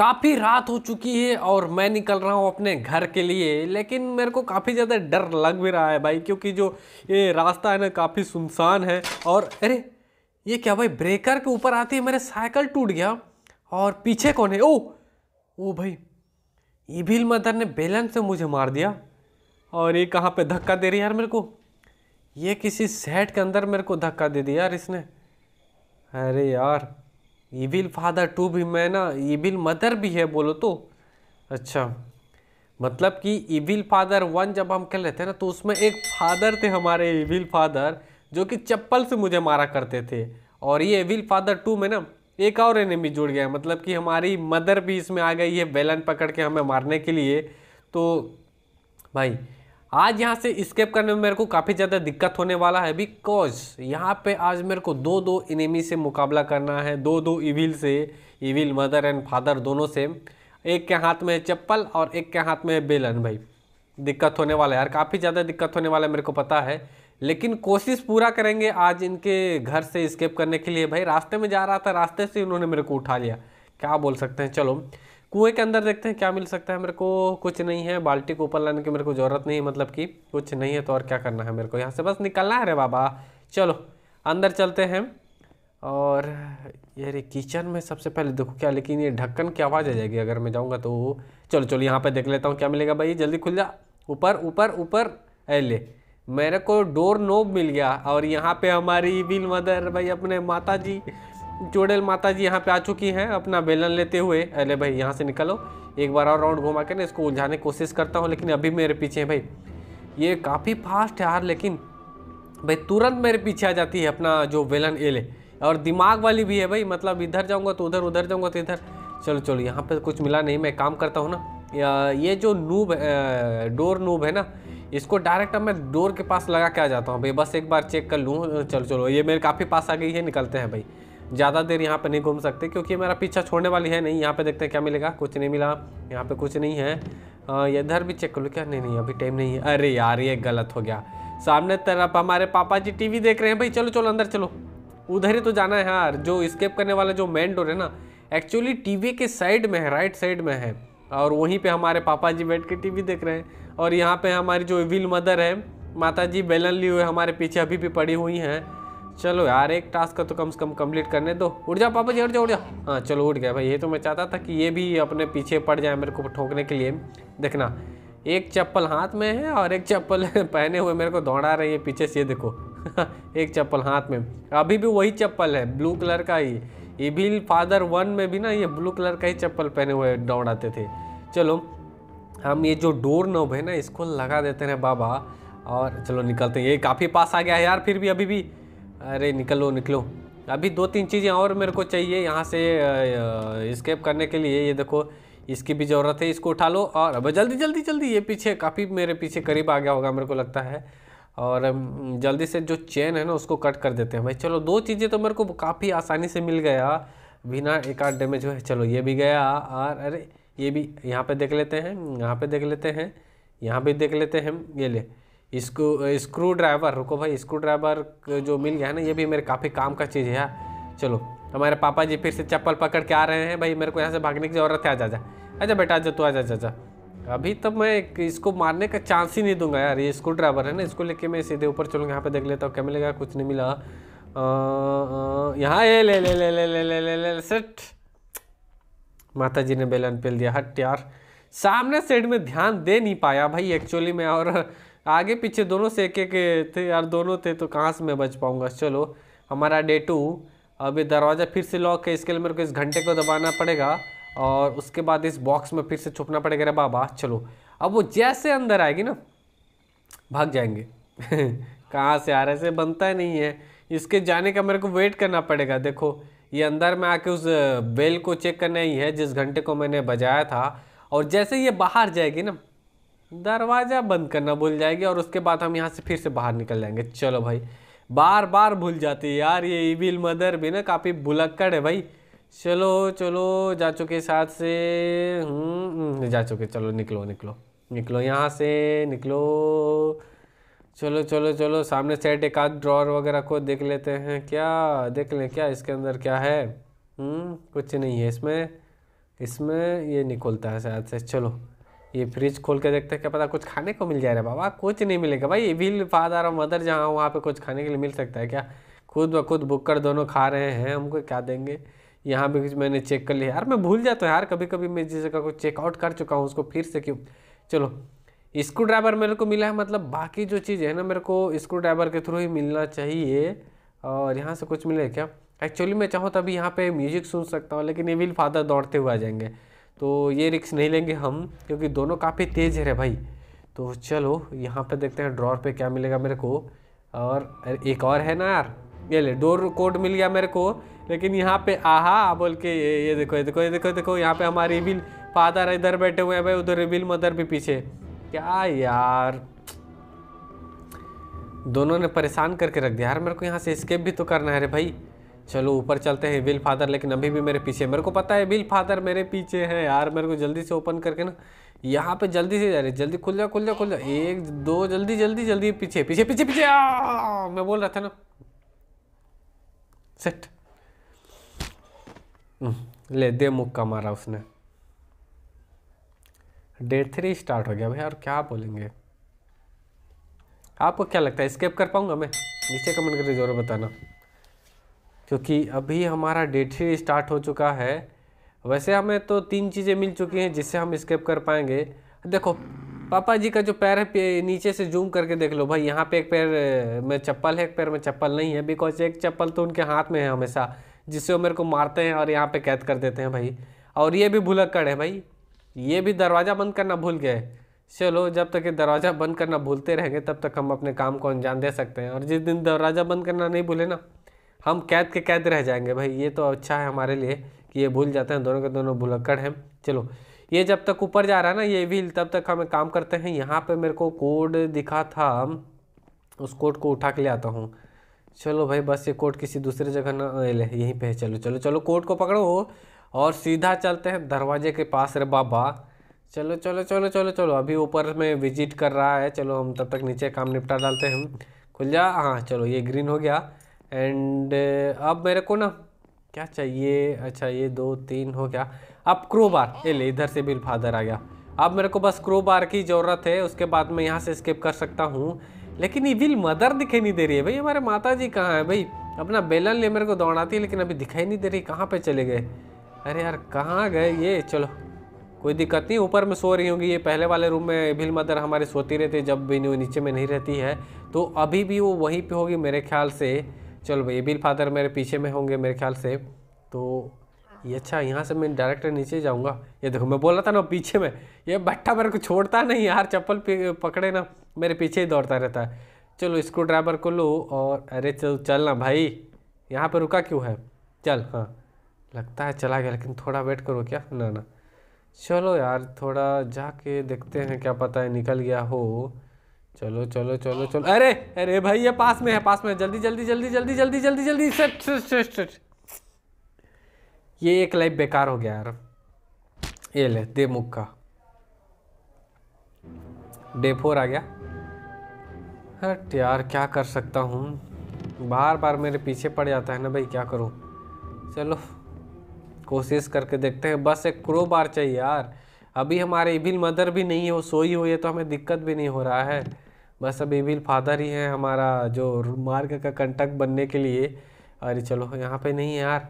काफ़ी रात हो चुकी है और मैं निकल रहा हूँ अपने घर के लिए लेकिन मेरे को काफ़ी ज़्यादा डर लग भी रहा है भाई क्योंकि जो ये रास्ता है ना काफ़ी सुनसान है और अरे ये क्या भाई ब्रेकर के ऊपर आती है मेरे साइकिल टूट गया और पीछे कौन है ओ ओ भाई ईभिल मदर ने बेलन से मुझे मार दिया और ये कहाँ पर धक्का दे रही यार मेरे को ये किसी सेट के अंदर मेरे को धक्का दे दिया यार इसने अरे यार ईविल फादर टू भी मैं ना इविल मदर भी है बोलो तो अच्छा मतलब कि इविल फादर वन जब हम खेल रहे थे ना तो उसमें एक फादर थे हमारे ईविल फादर जो कि चप्पल से मुझे मारा करते थे और ये इविल फादर टू में ना एक और एनिमी जुड़ गया मतलब कि हमारी मदर भी इसमें आ गई है बेलन पकड़ के हमें मारने के लिए तो भाई आज यहाँ से स्केप करने में मेरे को काफ़ी ज़्यादा दिक्कत होने वाला है बिकॉज यहाँ पे आज मेरे को दो दो इनेमी से मुकाबला करना है दो दो इविल से इविल मदर एंड फादर दोनों से एक के हाथ में चप्पल और एक के हाथ में बेलन भाई दिक्कत होने वाला है यार काफ़ी ज़्यादा दिक्कत होने वाला है मेरे को पता है लेकिन कोशिश पूरा करेंगे आज इनके घर से स्केप करने के लिए भाई रास्ते में जा रहा था रास्ते से उन्होंने मेरे को उठा लिया क्या बोल सकते हैं चलो कुएं के अंदर देखते हैं क्या मिल सकता है मेरे को कुछ नहीं है बाल्टी को ऊपर लाने की मेरे को ज़रूरत नहीं है मतलब कि कुछ नहीं है तो और क्या करना है मेरे को यहाँ से बस निकलना है रे बाबा चलो अंदर चलते हैं और यार किचन में सबसे पहले देखो क्या लेकिन ये ढक्कन की आवाज़ आ जाएगी अगर मैं जाऊँगा तो चलो चलो यहाँ पर देख लेता हूँ क्या मिलेगा भाई जल्दी खुल जा ऊपर ऊपर ऊपर ए ले मेरे को डोर नोब मिल गया और यहाँ पे हमारी बिल मदर भाई अपने माता जी जोड़ेल माता जी यहाँ पे आ चुकी हैं अपना बेलन लेते हुए अरे भाई यहाँ से निकलो एक बार और राउंड घुमा के ना इसको उलझाने की कोशिश करता हूँ लेकिन अभी मेरे पीछे है भाई ये काफ़ी फास्ट है यार लेकिन भाई तुरंत मेरे पीछे आ जाती है अपना जो बेलन एले और दिमाग वाली भी है भाई मतलब इधर जाऊँगा तो उधर उधर जाऊँगा तो इधर चलो चलो यहाँ पर कुछ मिला नहीं मैं काम करता हूँ ना ये जो नूब डोर नूब है ना इसको डायरेक्ट अब मैं डोर के पास लगा के आ जाता हूँ भाई बस एक बार चेक कर लूँ चलो चलो ये मेरे काफ़ी पास आ गई है निकलते हैं भाई ज़्यादा देर यहाँ पे नहीं घूम सकते क्योंकि मेरा पीछा छोड़ने वाली है नहीं यहाँ पे देखते हैं क्या मिलेगा कुछ नहीं मिला यहाँ पे कुछ नहीं है इधर भी चेक कर लो क्या नहीं नहीं अभी टाइम नहीं है अरे यार ये गलत हो गया सामने तरफ हमारे पापा जी टीवी देख रहे हैं भाई चलो चलो अंदर चलो उधर ही तो जाना है यार हाँ, जो स्केप करने वाला जो मेन डोर है ना एक्चुअली टीवी के साइड में है राइट साइड में है और वहीं पे हमारे पापा जी बैठ के टीवी देख रहे हैं और यहाँ पे हमारी जो विल मदर है माता जी बेलन लिए हुए हमारे पीछे अभी भी पड़ी हुई हैं चलो यार एक टास्क का तो कम से कम कंप्लीट करने दो उड़ जाओ पापा जी उड़ जाओ उड़ जाओ हाँ चलो उड़ गया भाई ये तो मैं चाहता था कि ये भी अपने पीछे पड़ जाए मेरे को ठोकने के लिए देखना एक चप्पल हाथ में है और एक चप्पल पहने हुए मेरे को दौड़ा रही है पीछे से देखो एक चप्पल हाथ में अभी भी वही चप्पल है ब्लू कलर का ही इविल फादर वन में भी ना ये ब्लू कलर का ही चप्पल पहने हुए दौड़ाते थे चलो हम ये जो डोर नोब है ना इसको लगा देते हैं बाबा और चलो निकलते हैं ये काफ़ी पास आ गया है यार फिर भी अभी भी अरे निकलो निकलो अभी दो तीन चीज़ें और मेरे को चाहिए यहाँ से स्केप करने के लिए ये देखो इसकी भी ज़रूरत है इसको उठा लो और अब जल्दी जल्दी जल्दी ये पीछे काफ़ी मेरे पीछे करीब आ गया होगा मेरे को लगता है और जल्दी से जो चेन है ना उसको कट कर देते हैं भाई चलो दो चीज़ें तो मेरे को काफ़ी आसानी से मिल गया बिना एक आध डैमेज हुए चलो ये भी गया और अरे ये भी यहाँ पे देख लेते हैं यहाँ पे देख लेते हैं यहाँ भी देख लेते हैं ये ले इसको स्क्रू ड्राइवर रुको भाई स्क्रू ड्राइवर जो मिल गया है ना ये भी मेरे काफ़ी काम का चीज़ है यार चलो हमारे पापा जी फिर से चप्पल पकड़ के आ रहे हैं भाई मेरे को यहाँ से भागने की ज़रूरत है आ जा जा अच्छा बेटा जा तू आ जा जा अभी तो मैं इसको मारने का चांस ही नहीं दूंगा यार ये स्कूल ड्राइवर है ना इसको लेके मैं सीधे ऊपर चलूँगा यहाँ पे देख लेता हूँ क्या मिलेगा कुछ नहीं मिला यहाँ ये ले ले ले ले ले ले ले ले सेट माता जी ने बेलन पेल दिया हट यार सामने सेट में ध्यान दे नहीं पाया भाई एक्चुअली मैं और आगे पीछे दोनों से एक एक थे यार दोनों थे तो कहाँ से मैं बच पाऊँगा चलो हमारा डे टू अभी दरवाज़ा फिर से लॉक है इसके लिए मेरे को इस घंटे को दबाना पड़ेगा और उसके बाद इस बॉक्स में फिर से छुपना पड़ेगा अरे बाबा चलो अब वो जैसे अंदर आएगी ना भाग जाएंगे कहाँ से आ रहे से बनता नहीं है इसके जाने का मेरे को वेट करना पड़ेगा देखो ये अंदर में आके उस बेल uh, को चेक करना ही है जिस घंटे को मैंने बजाया था और जैसे ये बाहर जाएगी ना दरवाज़ा बंद करना भूल जाएगी और उसके बाद हम यहाँ से फिर से बाहर निकल जाएंगे चलो भाई बार बार भूल जाती है यार ये इविल मदर भी ना काफ़ी बुलक्कड़ है भाई चलो चलो जा चुके साथ से हम्म, जा चुके चलो निकलो निकलो निकलो यहाँ से निकलो चलो चलो चलो सामने सेट एक आध ड्रॉर वगैरह को देख लेते हैं क्या देख लें क्या इसके अंदर क्या है हम्म, कुछ नहीं है इसमें इसमें ये निकलता है शायद से चलो ये फ्रिज खोल के देखते हैं क्या पता कुछ खाने को मिल जा रहा है बाबा कुछ नहीं मिलेगा भाई इविल फादर और मदर जहाँ वहाँ पे कुछ खाने के लिए मिल सकता है क्या खुद ब खुद बुक कर दोनों खा रहे हैं हमको क्या देंगे यहाँ भी कुछ मैंने चेक कर लिया यार मैं भूल जाता हूँ यार कभी कभी मैं जिस जगह को चेकआउट कर चुका हूँ उसको फिर से क्यों चलो स्क्रू ड्राइवर मेरे को मिला है मतलब बाकी जो चीज़ है ना मेरे को स्क्रू ड्राइवर के थ्रू ही मिलना चाहिए और यहाँ से कुछ मिले क्या एक्चुअली मैं चाहूँ तभी यहाँ पे म्यूजिक सुन सकता हूँ लेकिन ये विल फादर दौड़ते हुए आ जाएंगे तो ये रिक्स नहीं लेंगे हम क्योंकि दोनों काफ़ी तेज़ है भाई तो चलो यहाँ पे देखते हैं ड्रॉर पे क्या मिलेगा मेरे को और एक और है ना यार ये ले डोर कोड मिल गया मेरे को लेकिन यहाँ पे आहा बोल के ये ये देखो ये देखो ये देखो देखो यहाँ पे हमारे रिविल फादर इधर बैठे हुए हैं भाई उधर रिविल मदर भी पीछे क्या यार दोनों ने परेशान करके रख दिया यार मेरे को यहाँ से स्केप भी तो करना है रे भाई चलो ऊपर चलते हैं विल फादर लेकिन अभी भी मेरे पीछे मेरे को पता है विल फादर मेरे पीछे है यार मेरे को जल्दी से ओपन करके ना यहाँ पे जल्दी से जा रही जल्दी खुल जा खुल जा खुल जा एक दो जल्दी जल्दी जल्दी पीछे पीछे पीछे पीछे मैं बोल रहा था ना सेट हम्म, ले दे मुक्का मारा उसने डे थ्री स्टार्ट हो गया भाई और क्या बोलेंगे आपको क्या लगता है स्केप कर पाऊंगा मैं नीचे कमेंट करके ज़रूर बताना क्योंकि अभी हमारा डे थ्री स्टार्ट हो चुका है वैसे हमें तो तीन चीज़ें मिल चुकी हैं जिससे हम स्केप कर पाएंगे देखो पापा जी का जो पैर है पे, नीचे से जूम करके देख लो भाई यहाँ पे एक पैर में चप्पल है एक पैर में चप्पल नहीं है बिकॉज एक चप्पल तो उनके हाथ में है हमेशा जिससे वो मेरे को मारते हैं और यहाँ पे कैद कर देते हैं भाई और ये भी भुलक्कड़ है भाई ये भी दरवाज़ा बंद करना भूल गए चलो जब तक ये दरवाज़ा बंद करना भूलते रहेंगे तब तक हम अपने काम को अंजाम दे सकते हैं और जिस दिन दरवाज़ा बंद करना नहीं भूले ना हम कैद के कैद रह जाएंगे भाई ये तो अच्छा है हमारे लिए कि ये भूल जाते हैं दोनों के दोनों भुलक्कड़ हैं चलो ये जब तक ऊपर जा रहा है ना ये भी तब तक हम काम करते हैं यहाँ पे मेरे को कोड दिखा था उस कोड को उठा के ले आता हूँ चलो भाई बस ये कोड किसी दूसरे जगह ना ले यहीं पे है चलो चलो चलो कोड को पकड़ो और सीधा चलते हैं दरवाजे के पास रे बाबा चलो चलो चलो चलो चलो अभी ऊपर में विजिट कर रहा है चलो हम तब तक नीचे काम निपटा डालते हैं खुल जा हाँ चलो ये ग्रीन हो गया एंड अब मेरे को ना क्या चाहिए अच्छा ये दो तीन हो गया अब क्रो बार ये ले इधर से बिल फादर आ गया अब मेरे को बस क्रो बार की ज़रूरत है उसके बाद मैं यहाँ से स्किप कर सकता हूँ लेकिन ये विल मदर दिखाई नहीं दे रही है भाई हमारे माता जी कहाँ है भाई अपना बेलन ले मेरे को दौड़ाती है लेकिन अभी दिखाई नहीं दे रही कहाँ पर चले गए अरे यार कहाँ गए ये चलो कोई दिक्कत नहीं ऊपर में सो रही होंगी ये पहले वाले रूम में भील मदर हमारे सोती रहती है जब भी नीचे में नहीं रहती है तो अभी भी वो वहीं पे होगी मेरे ख्याल से चलो भाई बिल फादर मेरे पीछे में होंगे मेरे ख्याल से तो ये अच्छा यहाँ से मैं डायरेक्ट नीचे जाऊँगा ये देखो मैं बोल रहा था ना पीछे में ये भट्टा मेरे को छोड़ता नहीं यार चप्पल पकड़े ना मेरे पीछे ही दौड़ता रहता है चलो स्क्रू ड्राइवर को लो और अरे चल चल ना भाई यहाँ पर रुका क्यों है चल हाँ लगता है चला गया लेकिन थोड़ा वेट करो क्या ना ना चलो यार थोड़ा जाके देखते हैं क्या पता है निकल गया हो चलो चलो चलो चलो अरे अरे भाई ये पास में है पास में जल्दी जल्दी जल्दी जल्दी जल्दी जल्दी जल्दी ये एक लाइफ बेकार हो गया यार ये ले दे मुक्का डे फोर आ गया हट यार क्या कर सकता हूँ बार बार मेरे पीछे पड़ जाता है ना भाई क्या करूँ चलो कोशिश करके देखते हैं बस एक क्रो बार चाहिए यार अभी हमारे इविल मदर भी नहीं है वो सोई हुई है तो हमें दिक्कत भी नहीं हो रहा है बस अब इविल फादर ही है हमारा जो मार्ग का कंटक बनने के लिए अरे चलो यहाँ पे नहीं है यार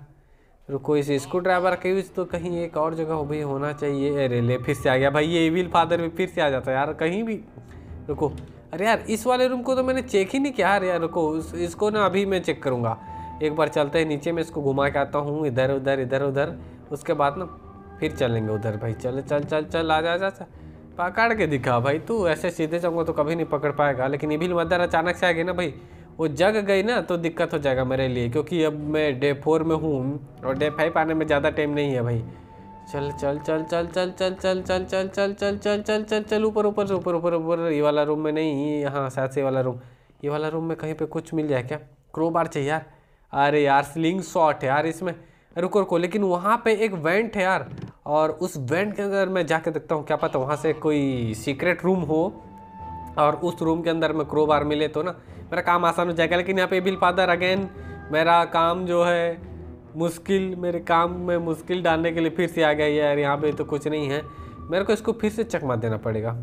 रुको इस स्क्रू ड्राइवर का यूज़ तो कहीं एक और जगह हो भी होना चाहिए अरे ले फिर से आ गया भाई ये इविल फादर भी फिर से आ जाता है यार कहीं भी रुको अरे यार इस वाले रूम को तो मैंने चेक ही नहीं किया अरे यार रुको इसको ना अभी मैं चेक करूँगा एक बार चलते हैं नीचे मैं इसको घुमा के आता हूँ इधर उधर इधर उधर उसके बाद ना फिर चलेंगे उधर भाई चल चल चल चल आ जा जा पकड़ के दिखा भाई तू ऐसे सीधे जाऊँगा तो कभी नहीं पकड़ पाएगा लेकिन भी मदर अचानक से आ गई ना भाई वो जग गई ना तो दिक्कत हो जाएगा मेरे लिए क्योंकि अब मैं डे फोर में हूँ और डे फाइव आने में ज़्यादा टाइम नहीं है भाई चल चल चल चल चल चल चल चल चल चल चल चल चल चल चल ऊपर ऊपर से ऊपर ऊपर ऊपर ये वाला रूम में नहीं यहाँ साथ से वाला रूम ये वाला रूम में कहीं पे कुछ मिल जाए क्या क्रोबार चाहिए यार अरे यार स्लिंग शॉट है यार इसमें रुको रुको लेकिन वहाँ पे एक वेंट है यार और उस वेंट के अंदर मैं जाके देखता हूँ क्या पता वहाँ से कोई सीक्रेट रूम हो और उस रूम के अंदर मैं क्रो बार मिले तो ना मेरा काम आसान हो जाएगा लेकिन यहाँ पे बिल फादर अगेन मेरा काम जो है मुश्किल मेरे काम में मुश्किल डालने के लिए फिर से आ गया यार यहाँ पे तो कुछ नहीं है मेरे को इसको फिर से चकमा देना पड़ेगा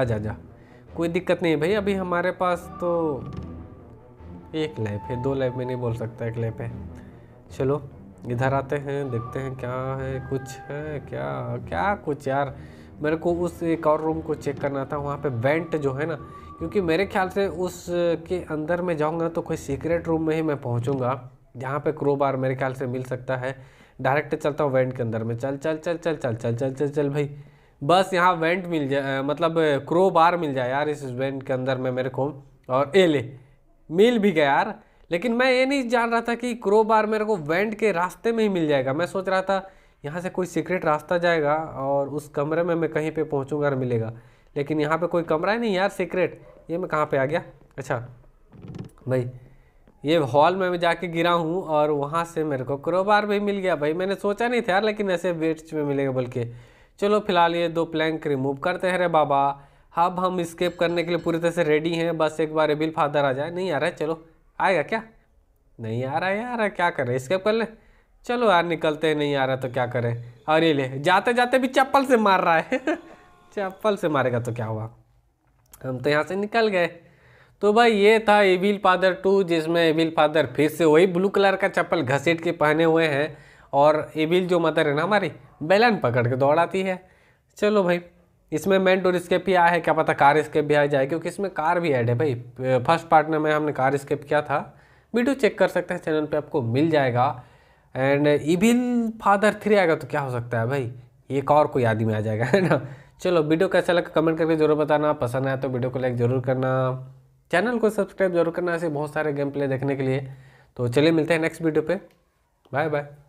आ जा जा कोई दिक्कत नहीं है भाई अभी हमारे पास तो एक लाइफ है दो लाइफ में नहीं बोल सकता एक लाइफ है चलो इधर आते हैं देखते हैं क्या है कुछ है क्या क्या कुछ यार मेरे को उस एक और रूम को चेक करना था वहाँ पे वेंट जो है ना क्योंकि मेरे ख्याल से उस के अंदर में जाऊँगा तो कोई सीक्रेट रूम में ही मैं पहुँचूँगा जहाँ पे क्रोबार मेरे ख्याल से मिल सकता है डायरेक्ट चलता हूँ वेंट के अंदर में चल चल चल चल चल चल चल चल चल भाई बस यहाँ वेंट मिल जाए मतलब क्रो बार मिल जाए यार इस वेंट के अंदर में मेरे को और ए ले मिल भी गया यार लेकिन मैं ये नहीं जान रहा था कि क्रो बार मेरे को वेंट के रास्ते में ही मिल जाएगा मैं सोच रहा था यहाँ से कोई सीक्रेट रास्ता जाएगा और उस कमरे में मैं कहीं पे पहुँचूँगा और मिलेगा लेकिन यहाँ पे कोई कमरा ही नहीं यार सीक्रेट ये मैं कहाँ पे आ गया अच्छा भाई ये हॉल में मैं जाके गिरा हूँ और वहाँ से मेरे को क्रोबार भी मिल गया भाई मैंने सोचा नहीं था यार लेकिन ऐसे वेट्स में मिलेगा बल्कि चलो फिलहाल ये दो प्लैंक रिमूव करते हैं रे बाबा अब हम स्केप करने के लिए पूरी तरह से रेडी हैं बस एक बार एबिल फादर आ जाए नहीं आ रहा है चलो आएगा क्या नहीं आ रहा है आ रहा है क्या कर रहे स्केप कर ले चलो यार निकलते नहीं आ रहा तो क्या करें और ये ले जाते जाते भी चप्पल से मार रहा है चप्पल से मारेगा तो क्या हुआ हम तो यहाँ से निकल गए तो भाई ये था एविल फादर टू जिसमें एविल फादर फिर से वही ब्लू कलर का चप्पल घसीट के पहने हुए हैं और एविल जो मदर है ना हमारी बैलन पकड़ के दौड़ाती है चलो भाई इसमें मेन डोर स्केप भी आया है क्या पता कार स्केप भी आ जाए क्योंकि इसमें कार भी ऐड है भाई फर्स्ट पार्टनर में हमने कार स्केप किया था वीडियो चेक कर सकते हैं चैनल पे आपको मिल जाएगा एंड इविल फादर थ्री आएगा तो क्या हो सकता है भाई एक और कोई आदमी आ जाएगा है ना चलो वीडियो कैसा लगा कमेंट करके जरूर बताना पसंद आया तो वीडियो को लाइक जरूर करना चैनल को सब्सक्राइब जरूर करना ऐसे बहुत सारे गेम प्ले देखने के लिए तो चलिए मिलते हैं नेक्स्ट वीडियो पे बाय बाय